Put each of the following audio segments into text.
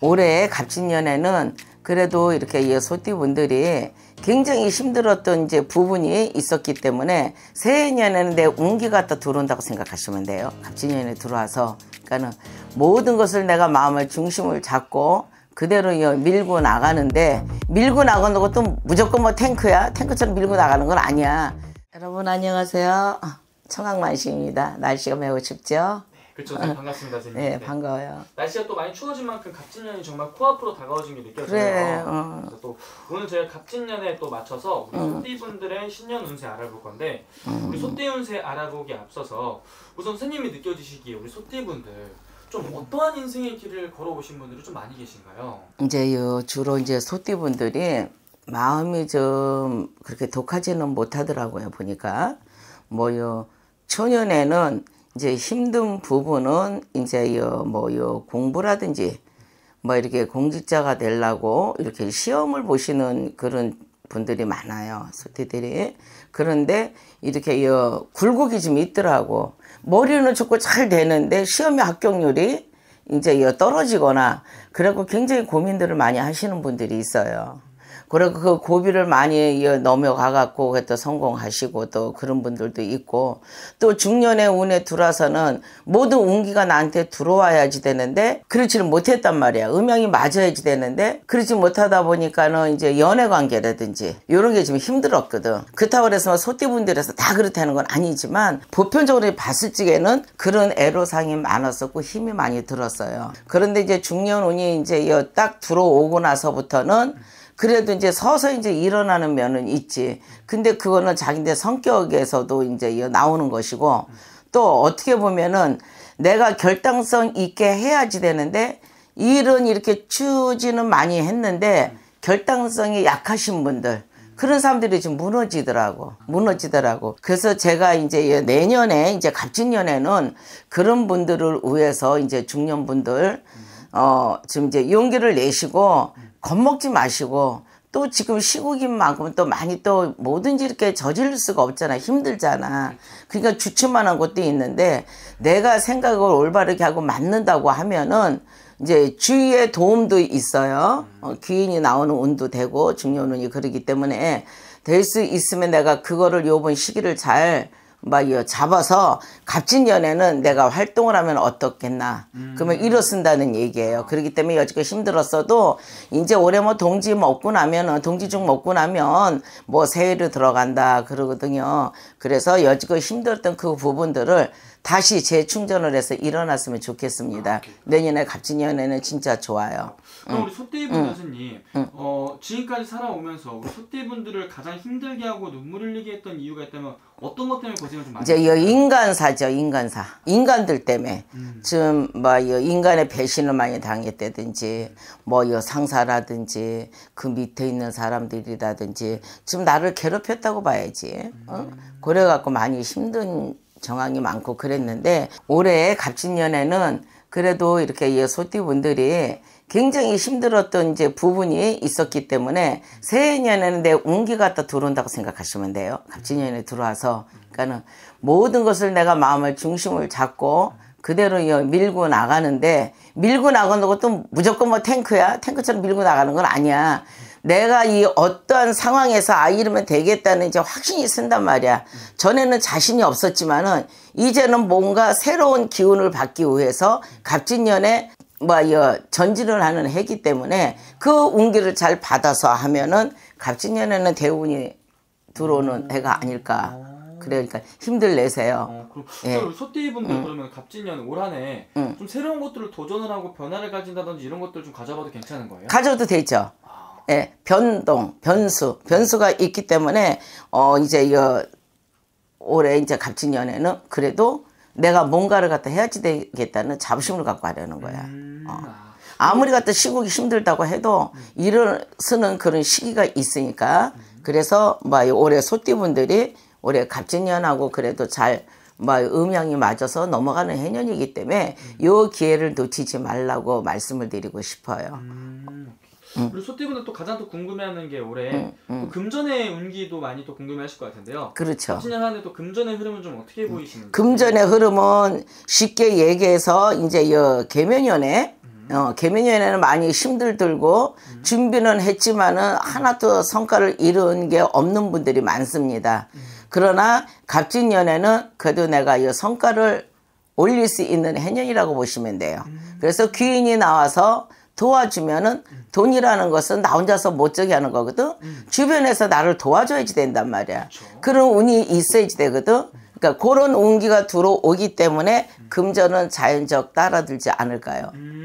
올해 갑진년에는 그래도 이렇게 소띠분들이 굉장히 힘들었던 이제 부분이 있었기 때문에 새해년에는 내 운기가 또 들어온다고 생각하시면 돼요. 갑진년에 들어와서 그러니까는 모든 것을 내가 마음을 중심을 잡고 그대로 밀고 나가는데 밀고 나가는 것도 무조건 뭐 탱크야 탱크처럼 밀고 나가는 건 아니야. 여러분 안녕하세요. 청학만식입니다. 날씨가 매우 춥죠? 그렇죠, 반갑습니다, 선생님. 네, 네, 반가워요. 날씨가 또 많이 추워진 만큼 갑진년이 정말 코앞으로 다가오는 게 느껴져요. 그래, 어. 그래서 또 오늘 저희가 갑진년에 또 맞춰서 우리 음. 소띠분들의 신년 운세 알아볼 건데 음. 우리 소띠 운세 알아보기 앞서서 우선 선생님이 느껴지시기에 우리 소띠분들 좀 어떠한 인생의 길을 걸어오신 분들이 좀 많이 계신가요? 이제 주로 이제 소띠분들이 마음이 좀 그렇게 독하지는 못하더라고요 보니까 뭐요 초년에는 이제 힘든 부분은 이제 뭐요 뭐 공부라든지 뭐 이렇게 공직자가 되려고 이렇게 시험을 보시는 그런 분들이 많아요. 소태들이. 그런데 이렇게 요 굴곡이 좀 있더라고. 머리는 좋고 잘 되는데 시험의 합격률이 이제 떨어지거나 그래고 굉장히 고민들을 많이 하시는 분들이 있어요. 그리고 그 고비를 많이 넘어가갖고 또 성공하시고 또 그런 분들도 있고 또 중년의 운에 들어와서는 모든 운기가 나한테 들어와야지 되는데 그렇지를 못했단 말이야. 음향이 맞아야지 되는데 그렇지 못하다 보니까는 이제 연애 관계라든지 이런 게 지금 힘들었거든. 그렇다고 그래서 소띠분들에서 다 그렇다는 건 아니지만 보편적으로 봤을 적에는 그런 애로사항이 많았었고 힘이 많이 들었어요. 그런데 이제 중년 운이 이제 딱 들어오고 나서부터는 그래도 이제 서서 이제 일어나는 면은 있지. 근데 그거는 자기네 성격에서도 이제 나오는 것이고 또 어떻게 보면은 내가 결단성 있게 해야지 되는데 일은 이렇게 추지는 많이 했는데 결단성이 약하신 분들 그런 사람들이 지금 무너지더라고. 무너지더라고. 그래서 제가 이제 예, 내년에 이제 갑진년에는 그런 분들을 위해서 이제 중년분들 어 지금 이제 용기를 내시고 겁먹지 마시고 또 지금 시국인 만큼 또 많이 또 뭐든지 이렇게 저질 수가 없잖아. 힘들잖아. 그러니까 주춤만한 것도 있는데 내가 생각을 올바르게 하고 맞는다고 하면은 이제 주위에 도움도 있어요. 어, 귀인이 나오는 운도 되고 중요운이 그러기 때문에 될 수 있으면 내가 그거를 요번 시기를 잘막 잡아서 값진 연애는 내가 활동을 하면 어떻겠나 음. 그러면 일어 쓴다는 얘기예요 그렇기 때문에 여지껏 힘들었어도 이제 올해 뭐 동지 먹고 나면은 어, 동지 중 먹고 나면 뭐 새해로 들어간다 그러거든요 그래서 여지껏 힘들었던 그 부분들을 다시 재충전을 해서 일어났으면 좋겠습니다. 아, 내년에 갑진년에는 진짜 좋아요. 그럼 응. 우리 소띠분 응. 교수님, 응. 어, 지금까지 살아오면서 우리 소띠분들을 가장 힘들게 하고 눈물 흘리게 했던 이유가 있다면 어떤 것 때문에 고생을 좀 많이 이제 인간사죠, 인간사. 인간들 때문에. 음. 지금 뭐, 인간의 배신을 많이 당했다든지, 뭐, 이 상사라든지, 그 밑에 있는 사람들이라든지, 지금 나를 괴롭혔다고 봐야지. 어? 음. 그래갖고 많이 힘든 정황이 많고 그랬는데 올해 갑진년에는 그래도 이렇게 이 소띠분들이 굉장히 힘들었던 이제 부분이 있었기 때문에 새해년에는 내 운기가 또 들어온다고 생각하시면 돼요. 갑진년에 들어와서 그러니까는 모든 것을 내가 마음을 중심을 잡고 그대로 밀고 나가는데 밀고 나가는 것도 무조건 뭐 탱크야 탱크처럼 밀고 나가는 건 아니야. 내가 이 어떠한 상황에서 아 이러면 되겠다는 이제 확신이 쓴단 말이야. 전에는 자신이 없었지만은 이제는 뭔가 새로운 기운을 받기 위해서 갑진년에 뭐 전진을 하는 해기 때문에 그 운기를 잘 받아서 하면은 갑진년에는 대운이 들어오는 음. 해가 아닐까. 아. 그러니까 힘들 내세요. 어, 그럼 예. 소띠분들 음. 그러면 갑진년 올 한해 음. 좀 새로운 것들을 도전을 하고 변화를 가진다든지 이런 것들 좀 가져봐도 괜찮은 거예요? 가져도 되죠. 아. 예, 변동, 변수, 변수가 있기 때문에 어 이제 이거 올해 이제 갑진년에는 그래도 내가 뭔가를 갖다 해야지 되겠다는 자부심을 갖고 하려는 거야. 음, 어. 아. 아무리 갖다 시국이 힘들다고 해도 일을 쓰는 그런 시기가 있으니까 그래서 뭐 올해 소띠분들이 올해 갑진년하고 그래도 잘뭐 음향이 맞아서 넘어가는 해년이기 때문에 이 기회를 놓치지 말라고 말씀을 드리고 싶어요. 음. 음. 리 소띠분들 또 가장 또 궁금해하는 게 올해 음, 음. 또 금전의 운기도 많이 또 궁금해하실 것 같은데요. 그렇죠. 신년 하는또 금전의 흐름은 좀 어떻게 음. 보이시는지. 금전의 흐름은 쉽게 얘기해서 이제 이 개면연에 어, 개면연에는 많이 힘들들고 음. 준비는 했지만은 하나도 성과를 이룬 게 없는 분들이 많습니다. 음. 그러나 갑진 연애는 그래도 내가 이 성과를 올릴 수 있는 해년이라고 보시면 돼요. 음. 그래서 귀인이 나와서 도와주면은 음. 돈이라는 것은 나 혼자서 못 저기 하는 거거든. 음. 주변에서 나를 도와줘야지 된단 말이야. 그 그런 운이 있어야지 되거든. 그러니까 그런 운기가 들어오기 때문에 금전은 자연적 따라들지 않을까요? 음.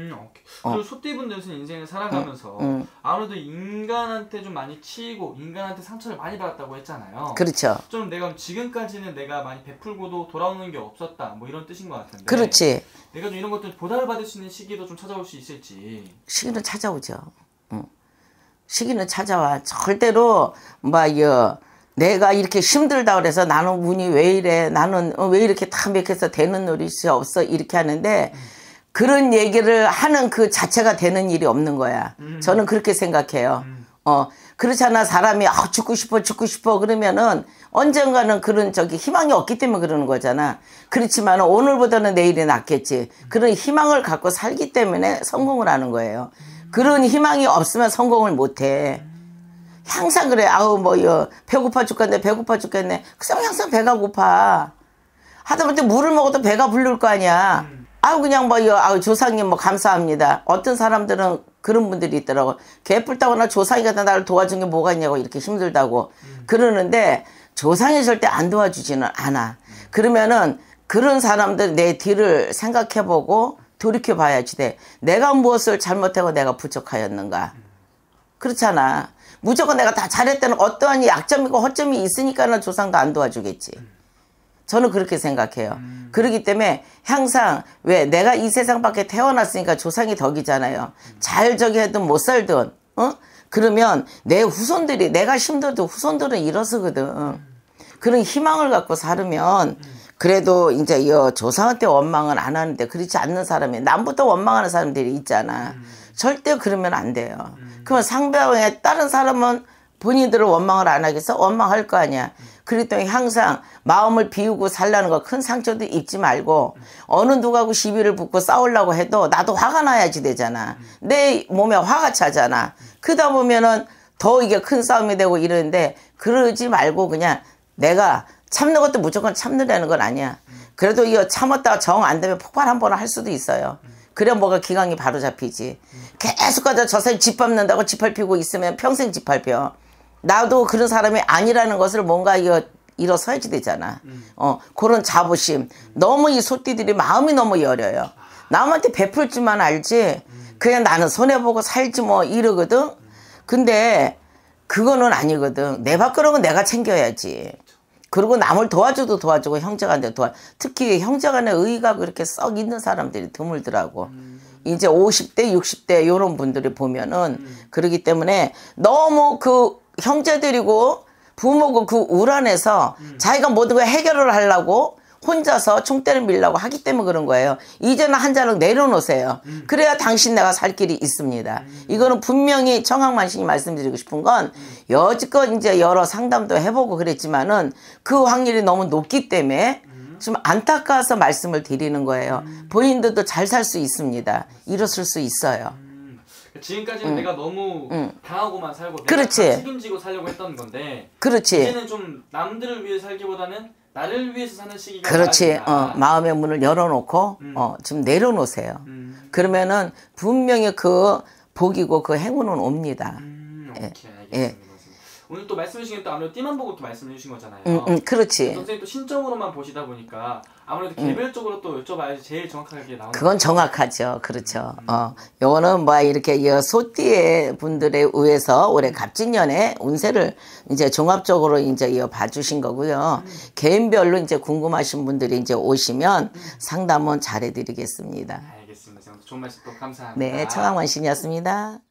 어. 그리고 소띠분 되신 인생을 살아가면서 음. 아무래도 인간한테 좀 많이 치이고 인간한테 상처를 많이 받았다고 했잖아요. 그렇죠. 좀 내가 지금까지는 내가 많이 베풀고도 돌아오는 게 없었다 뭐 이런 뜻인 것 같은데. 그렇지. 내가 좀 이런 것들 보답을 받을 수 있는 시기도 좀 찾아올 수 있을지. 시기는 찾아오죠. 응. 시기는 찾아와. 절대로 막여 뭐 내가 이렇게 힘들다 그래서 나는 운이 왜 이래 나는 어, 왜 이렇게 탐욕해서 되는 노릇이 없어 이렇게 하는데. 음. 그런 얘기를 하는 그 자체가 되는 일이 없는 거야. 음. 저는 그렇게 생각해요. 음. 어, 그렇잖아. 사람이, 아, 죽고 싶어, 죽고 싶어. 그러면은 언젠가는 그런 저기 희망이 없기 때문에 그러는 거잖아. 그렇지만 오늘보다는 내일이 낫겠지. 그런 희망을 갖고 살기 때문에 성공을 하는 거예요. 그런 희망이 없으면 성공을 못 해. 항상 그래. 아우, 뭐, 여, 배고파 죽겠네, 배고파 죽겠네. 그래서 항상 배가 고파. 하다못해 물을 먹어도 배가 부를 거 아니야. 음. 아우 그냥 뭐 이거 아우 조상님 뭐 감사합니다. 어떤 사람들은 그런 분들이 있더라고. 개뿔다거나 조상이 같은 나를 도와준 게 뭐가 있냐고 이렇게 힘들다고 음. 그러는데 조상이 절대 안 도와주지는 않아. 그러면은 그런 사람들 내 뒤를 생각해보고 돌이켜 봐야지 돼. 내가 무엇을 잘못하고 내가 부족하였는가. 그렇잖아. 무조건 내가 다 잘했다는 어떠한 약점이고 허점이 있으니까는 조상도 안 도와주겠지. 저는 그렇게 생각해요. 음. 그러기 때문에 항상 왜 내가 이 세상 밖에 태어났으니까 조상이 덕이잖아요. 잘 저기 해든 못 살든, 어? 그러면 내 후손들이, 내가 힘들도 후손들은 일어서거든. 그런 희망을 갖고 살으면 그래도 이제 이 조상한테 원망은 안 하는데 그렇지 않는 사람이 남부터 원망하는 사람들이 있잖아. 음. 절대 그러면 안 돼요. 음. 그러면 상대방의 다른 사람은 본인들은 원망을 안 하겠어? 원망할 거 아니야. 그랬더니 항상 마음을 비우고 살라는 거 큰 상처도 입지 말고 어느 누구하고 시비를 붙고 싸우려고 해도 나도 화가 나야지 되잖아. 내 몸에 화가 차잖아. 그러다 보면은 더 이게 큰 싸움이 되고 이러는데 그러지 말고 그냥 내가 참는 것도 무조건 참는다는 건 아니야. 그래도 이거 참았다가 정 안 되면 폭발 한번 할 수도 있어요. 그래 뭐가 기강이 바로 잡히지. 계속 가다 저 사람 짓밟는다고 짓밟히고 있으면 평생 짓밟혀. 나도 그런 사람이 아니라는 것을 뭔가 이거 일어서야지 되잖아. 어, 그런 자부심. 너무 이 소띠들이 마음이 너무 여려요. 남한테 베풀지만 알지. 그냥 나는 손해보고 살지 뭐 이러거든. 근데 그거는 아니거든. 내 밥그릇은 내가 챙겨야지. 그리고 남을 도와줘도 도와주고 형제간에 도와. 특히 형제간에 의의가 그렇게 썩 있는 사람들이 드물더라고. 이제 50대, 60대 요런 분들이 보면은 그러기 때문에 너무 그 형제들이고 부모고 그우안에서 음. 자기가 모든 걸 해결을 하려고 혼자서 총대를 밀라고 하기 때문에 그런 거예요. 이제는 한 자락 내려놓으세요. 음. 그래야 당신 내가 살 길이 있습니다. 음. 이거는 분명히 청학만신이 말씀드리고 싶은 건 음. 여지껏 이제 여러 상담도 해보고 그랬지만은 그 확률이 너무 높기 때문에 음. 좀 안타까워서 말씀을 드리는 거예요. 본인들도 음. 잘살 수 있습니다. 일어설 수 있어요. 지금까지는 응. 내가 너무 응. 당하고만 살고 그렇지. 내가 책임지고 살려고 했던 건데 그렇지. 이제는 좀 남들을 위해 살기보다는 나를 위해서 사는 시기가 그렇지. 어, 마음의 문을 열어놓고 음. 어, 좀 내려놓으세요. 음. 그러면은 분명히 그 복이고 그 행운은 옵니다. 음, 예. 오케이, 예. 오늘 또 말씀해 주신 게또 아무래도 띠만 보고 또 말씀해 주신 거잖아요. 음, 음 그렇지. 선생님 또 신점으로만 보시다 보니까 아무래도 음. 개별적으로 또 여쭤봐야지 제일 정확하게 나오는 그건 정확하죠. 그렇죠. 음. 어, 요거는 뭐 이렇게 이 소띠의 분들에 의해서 올해 음. 갑진년에 운세를 이제 종합적으로 이제 이어 봐주신 거고요. 개인별로 이제 궁금하신 분들이 이제 오시면 상담은 잘해드리겠습니다. 알겠습니다. 좋은 말씀 또 감사합니다. 네, 청황원신이었습니다